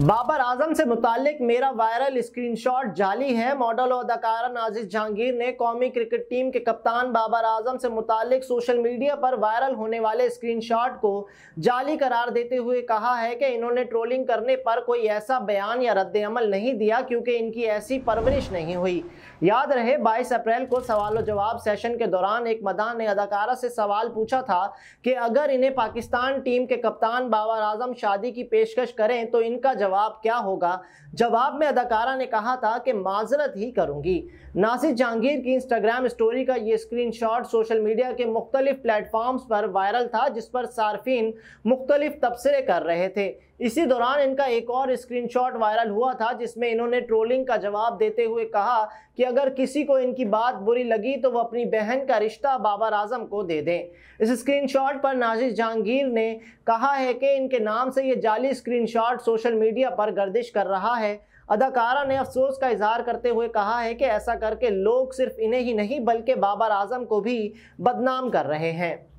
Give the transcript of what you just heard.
बाबर आजम से मुतालिक मेरा वायरल स्क्रीनशॉट जाली है मॉडल और अदाकारा नाजिस जहांगीर ने कौमी क्रिकेट टीम के कप्तान बाबर आजम से मुतालिक सोशल मीडिया पर वायरल होने वाले स्क्रीनशॉट को जाली करार देते हुए कहा है कि इन्होंने ट्रोलिंग करने पर कोई ऐसा बयान या रद्द अमल नहीं दिया क्योंकि इनकी ऐसी परवरिश नहीं हुई याद रहे बाईस अप्रैल को सवाल जवाब सेशन के दौरान एक मदान ने अदाकारा से सवाल पूछा था कि अगर इन्हें पाकिस्तान टीम के कप्तान बाबर आजम शादी की पेशकश करें तो इनका जवाब क्या होगा जवाब में अदाकारा ने कहा था कि माजरत ही करूंगी नासिर जहांगीर की इंस्टाग्राम स्टोरी का ये स्क्रीनशॉट सोशल मीडिया के मुख्तलिफ प्लेटफॉर्म्स पर वायरल था जिस पर सार्फिन मुख्तलिफ तबसरे कर रहे थे इसी दौरान इनका एक और स्क्रीनशॉट वायरल हुआ था जिसमें इन्होंने ट्रोलिंग का जवाब देते हुए कहा कि अगर किसी को इनकी बात बुरी लगी तो वह अपनी बहन का रिश्ता बाबर आजम को दे दें इस स्क्रीनशॉट पर नाजिर जहांगीर ने कहा है कि इनके नाम से ये जाली स्क्रीनशॉट सोशल मीडिया मीडिया पर गर्दिश कर रहा है अदाकारा ने अफसोस का इजहार करते हुए कहा है कि ऐसा करके लोग सिर्फ इन्हें ही नहीं बल्कि बाबर आजम को भी बदनाम कर रहे हैं